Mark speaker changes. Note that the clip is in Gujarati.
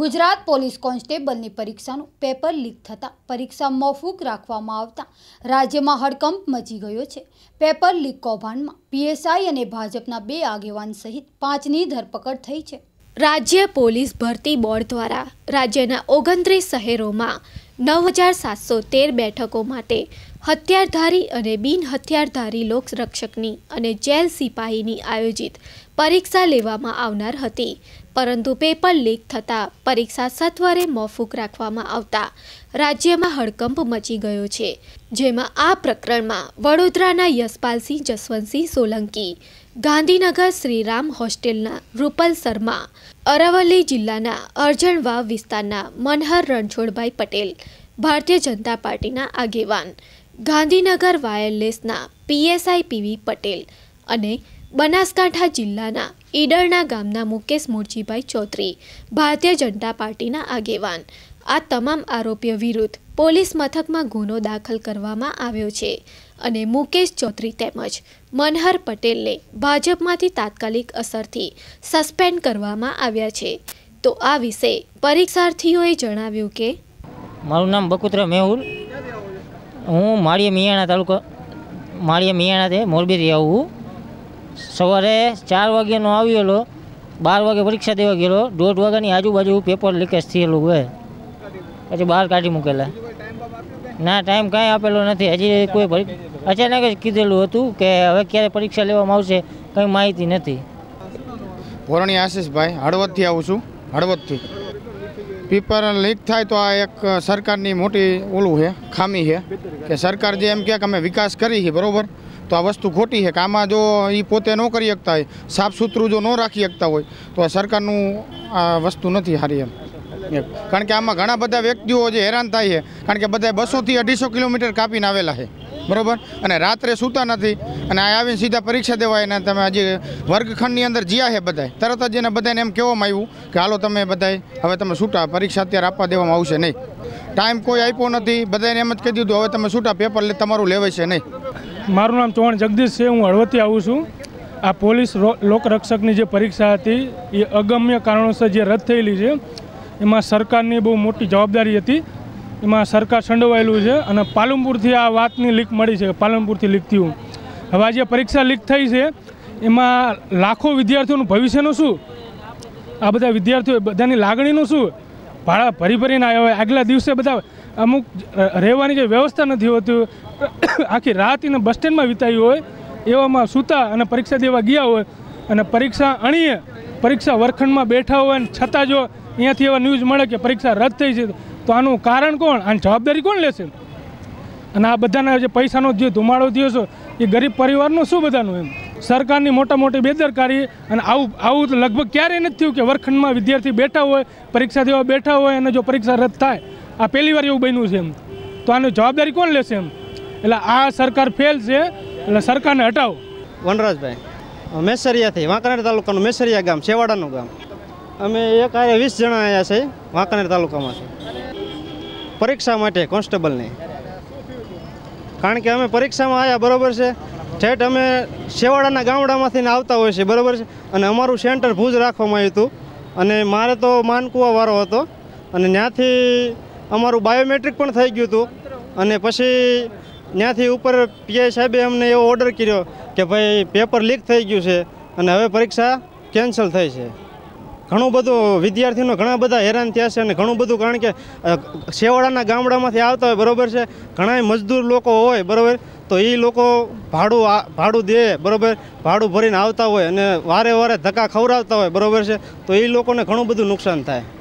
Speaker 1: ગુજરાત પોલીસ કોન્સ્ટેબલની પરીક્ષાનું પેપર લીક થતાં પરીક્ષા મોફૂક રાખવામાં આવતા રાજ્યમાં હડકંપ મચી ગયો છે પેપર લીક કૌભાંડમાં પીએસઆઈ અને ભાજપના બે આગેવાન સહિત પાંચની ધરપકડ થઈ છે રાજ્ય પોલીસ ભરતી બોર્ડ દ્વારા રાજ્યના ઓગણત્રીસ શહેરોમાં નવ હજાર સાતસો તેર બેઠકો માટે હથિયારધારી અને બિન હથિયારધારી લોકરક્ષકની અને જેલ સિપાહીની આયોજિત પરીક્ષા લેવામાં આવનાર હતી પરંતુ પેપર લીક થતાં પરીક્ષા સત્વરે મોફુક રાખવામાં આવતા રાજ્યમાં હડકંપ મચી ગયો છે જેમાં આ પ્રકરણમાં વડોદરાના યશપાલસિંહ જસવંતસિંહ સોલંકી ગાંધીનગર શ્રીરામ હોસ્ટેલના રૂપલ શર્મા અરવલ્લી જિલ્લાના અરજણવાવ વિસ્તારના મનહર રણછોડભાઈ પટેલ ભારતીય જનતા પાર્ટીના આગેવાન ગાંધીનગર વાયરલેસના પીએસઆઈ પીવી પટેલ અને બનાસકાંઠા જિલ્લાના ઈડરના ગામના મુકેશ મુરજીભાઈ ચૌધરી ભારતીય જનતા પાર્ટીના આગેવાન આ તમામ આરોપીઓ વિરુદ્ધ પોલીસ મથકમાં ગુનો દાખલ કરવામાં આવ્યો છે અને મુકેશ ચૌધરી તેમજ મનહર પટેલને ભાજપમાંથી તાત્કાલિક અસરથી સસ્પેન્ડ કરવામાં આવ્યા છે તો આ વિશે પરીક્ષાર્થીઓએ જણાવ્યું કે
Speaker 2: મારું નામ બકુત્ર મેહુલ હું માળીયા મિયાણા તાલુકા માળીયા મિયાણા તે મોરબી રહી આવું સવારે ચાર વાગ્યાનો આવેલો બાર વાગે પરીક્ષા દેવા ગયેલો દોઢ વાગ્યાની આજુબાજુ પેપર લીકેજ થયેલું હોય પછી બહાર કાઢી મૂકેલા ના ટાઈમ કાંઈ આપેલો નથી હજી કોઈ અચાનક જ કીધેલું હતું કે હવે ક્યારે પરીક્ષા લેવામાં આવશે કંઈ માહિતી નથી
Speaker 3: ભોરણી આશીષભાઈ હળવદથી આવું છું હળવદથી પેપર લીક થાય તો આ એક સરકારની મોટી ઓલું છે ખામી છે કે સરકાર જે એમ કહે કે અમે વિકાસ કરી છે બરાબર તો આ વસ્તુ ખોટી છે કે આમાં જો એ પોતે ન કરી શકતા હોય સાફ સુથરું જો ન રાખી શકતા હોય તો આ સરકારનું આ વસ્તુ નથી સારી એમ કારણ કે આમાં ઘણા બધા વ્યક્તિઓ જે હેરાન થાય છે કારણ કે બધા બસોથી અઢીસો કિલોમીટર કાપીને આવેલા છે બરાબર અને રાત્રે સૂતા નથી અને આ આવીને સીધા પરીક્ષા દેવાય અને તમે હજી વર્ગખંડની અંદર જ્યાં છે બધા તરત જ એને બધાને એમ કહેવામાં આવ્યું કે હાલો તમે બધાય હવે તમે છૂટા પરીક્ષા અત્યારે આપવા દેવામાં આવશે નહીં ટાઈમ કોઈ આપ્યો નથી બધાને એમ જ કહી દીધું હવે તમે
Speaker 4: સૂટા પેપર તમારું લેવાય છે નહીં મારું નામ ચૌહાણ જગદીશ છે હું હળવદથી આવું છું આ પોલીસ લોકરક્ષકની જે પરીક્ષા હતી એ અગમ્ય કારણોસર જે રદ થયેલી છે એમાં સરકારની બહુ મોટી જવાબદારી હતી એમાં સરકાર સંડોવાયેલું છે અને પાલનપુરથી આ વાતની લીક મળી છે પાલનપુરથી લીક થયું હવે આ જે પરીક્ષા લીક થઈ છે એમાં લાખો વિદ્યાર્થીઓનું ભવિષ્યનું શું આ બધા વિદ્યાર્થીઓ બધાની લાગણીનું શું ભાડા ભરી ભરીને આવ્યા હોય આગલા દિવસે બધા અમુક રહેવાની જે વ્યવસ્થા નથી હોતી આખી રાત એને બસ સ્ટેન્ડમાં વિતાવી હોય એવામાં સૂતા અને પરીક્ષા દેવા ગયા હોય અને પરીક્ષા અણીએ પરીક્ષા વર્ખંડમાં બેઠા હોય અને છતાં જો અહીંયાથી એવા ન્યૂઝ મળે કે પરીક્ષા રદ થઈ છે તો આનું કારણ કોણ આની જવાબદારી કોણ લેશે અને આ બધાના જે પૈસાનો જે ધુમાડો થયો છે એ ગરીબ પરિવારનું શું બધાનું એમ સરકારની મોટા મોટી બેદરકારી અને આવું આવું લગભગ ક્યારેય નથી થયું કે વર્ગખંડમાં વિદ્યાર્થી બેઠા હોય પરીક્ષા દેવા બેઠા હોય અને જો પરીક્ષા રદ થાય આ પહેલી વાર એવું બન્યું છે એમ તો આની જવાબદારી કોણ લેશે એમ એટલે આ સરકાર ફેલ છે એટલે સરકારને હટાવો વનરાજભાઈ
Speaker 5: મેસરિયાથી વાંકાનેર તાલુકાનું મેસરિયા ગામ છેવાડાનું ગામ અમે એક આરે વીસ જણા આવ્યા છે વાંકાનેર તાલુકામાં છે પરીક્ષા માટે કોન્સ્ટેબલની કારણ કે અમે પરીક્ષામાં આવ્યા બરાબર છે ઠેઠ અમે શેવાડાના ગામડામાંથી આવતા હોઈએ છીએ બરાબર છે અને અમારું સેન્ટર ભુજ રાખવામાં આવ્યું હતું અને મારે તો માનકુવા વારો હતો અને ત્યાંથી અમારું બાયોમેટ્રિક પણ થઈ ગયું હતું અને પછી ત્યાંથી ઉપર પીઆઈ સાહેબે અમને એવો ઓર્ડર કર્યો કે ભાઈ પેપર લીક થઈ ગયું છે અને હવે પરીક્ષા કેન્સલ થઈ છે ઘણું બધું વિદ્યાર્થીઓને ઘણા બધા હેરાન થયા છે અને ઘણું બધું કારણ કે છેવાડાના ગામડામાંથી આવતા હોય બરાબર છે ઘણાય મજદૂર લોકો હોય બરાબર તો એ લોકો ભાડું ભાડું દે બરાબર ભાડું ભરીને આવતા હોય અને વારે વારે ધક્કા ખવડાવતા હોય બરાબર છે તો એ લોકોને ઘણું બધું નુકસાન થાય